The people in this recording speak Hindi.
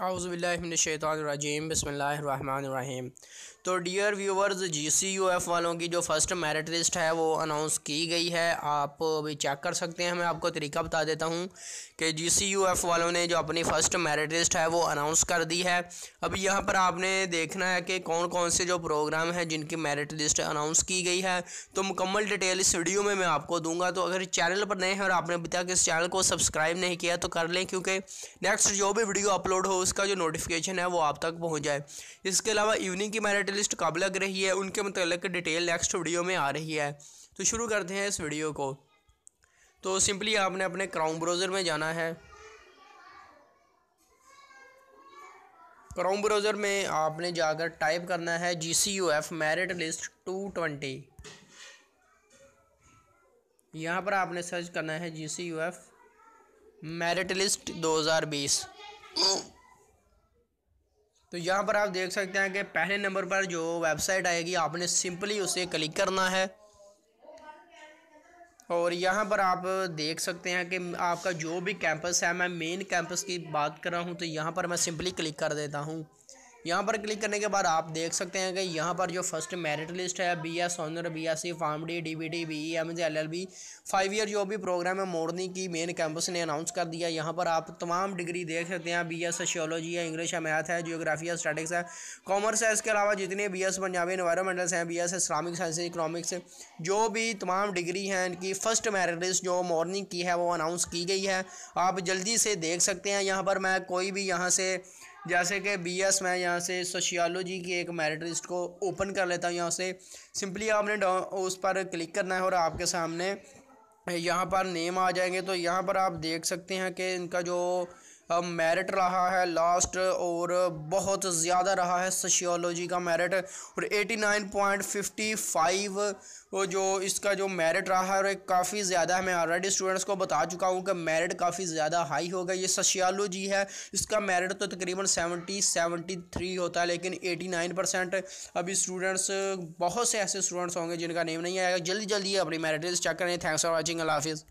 आउज़बिल्लिनशैतरजीम बसमीम तो dear viewers G C U F वालों की जो फ़र्स्ट मेरिट लिस्ट है वो अनाउंस की गई है आप अभी चेक कर सकते हैं मैं आपको तरीका बता देता हूँ कि जी सी यू एफ़ वालों ने जो अपनी फ़र्स्ट मेरिट लिस्ट है वो अनाउंस कर दी है अभी यहाँ पर आपने देखना है कि कौन कौन से जो प्रोग्राम हैं जिनकी मेरिट लिस्ट अनाउंस की गई है तो मुकम्मल डिटेल इस वीडियो में मैं आपको दूंगा तो अगर चैनल पर नए हैं और आपने अभी तक इस चैनल को सब्सक्राइब नहीं किया तो कर लें क्योंकि नेक्स्ट जो भी वीडियो अपलोड हो उसका जो नोटिफिकेशन है वो आप तक पहुँच जाए इसके अलावा इवनिंग की मेरिट लिस्ट कब लग रही है उनके मतलब डिटेल नेक्स्ट वीडियो में आ रही है तो शुरू करते हैं इस वीडियो को तो सिंपली आपने अपने क्राउन ब्राउज़र में जाना है क्राउन ब्राउज़र में आपने जाकर टाइप करना है G C U F merit list two twenty यहाँ पर आपने सर्च करना है G C U F merit list दो हज़ार बीस तो यहाँ पर आप देख सकते हैं कि पहले नंबर पर जो वेबसाइट आएगी आपने सिंपली उसे क्लिक करना है और यहाँ पर आप देख सकते हैं कि आपका जो भी कैंपस है मैं मेन कैंपस की बात कर रहा हूँ तो यहाँ पर मैं सिंपली क्लिक कर देता हूँ यहाँ पर क्लिक करने के बाद आप देख सकते हैं कि यहाँ पर जो फर्स्ट मेरिट लिस्ट है B S honour B S C pharm D D B T B E M J L L B five year जो भी प्रोग्राम है मोरनी की मेन कैंपस ने अनाउंस कर दिया यहाँ पर आप तमाम डिग्री देख सकते हैं बी एस सोशियोलॉजी है इंग्लिश है मैथ है जियोग्राफी है स्टैटिक्स है कॉमर्स है इसके अलावा जितने बी एस पंजाबी इन्वायरमेंटल्स हैं B S Islamic science economics जो भी तमाम डिग्री हैं इनकी फर्स्ट मेरिट लिस्ट जो मॉर्निंग की है वो अनाउंस की गई है आप जल्दी से देख सकते हैं यहाँ पर मैं कोई भी यहाँ से जैसे कि बीएस मैं यहाँ से सोशियोलॉजी की एक मेरिट लिस्ट को ओपन कर लेता हूँ यहाँ से सिंपली आपने उस पर क्लिक करना है और आपके सामने यहाँ पर नेम आ जाएंगे तो यहाँ पर आप देख सकते हैं कि इनका जो मेरिट रहा है लास्ट और बहुत ज़्यादा रहा है सोशियोलॉजी का मेरिट और 89.55 जो इसका जो मेरिट रहा है और काफ़ी ज़्यादा है मैं ऑलरेडी स्टूडेंट्स को बता चुका हूँ कि मेरिट काफ़ी ज़्यादा हाई होगा ये सोशियोलॉजी है इसका मेरिट तो तकरीबन 70 73 होता है लेकिन 89 परसेंट अभी स्टूडेंट्स बहुत से ऐसे स्टूडेंट्स होंगे जिनका नेम नहीं आएगा जल्दी जल्दी अपनी मेरिट चेक करें थैंक्स फॉर वॉचिंग हाफिज़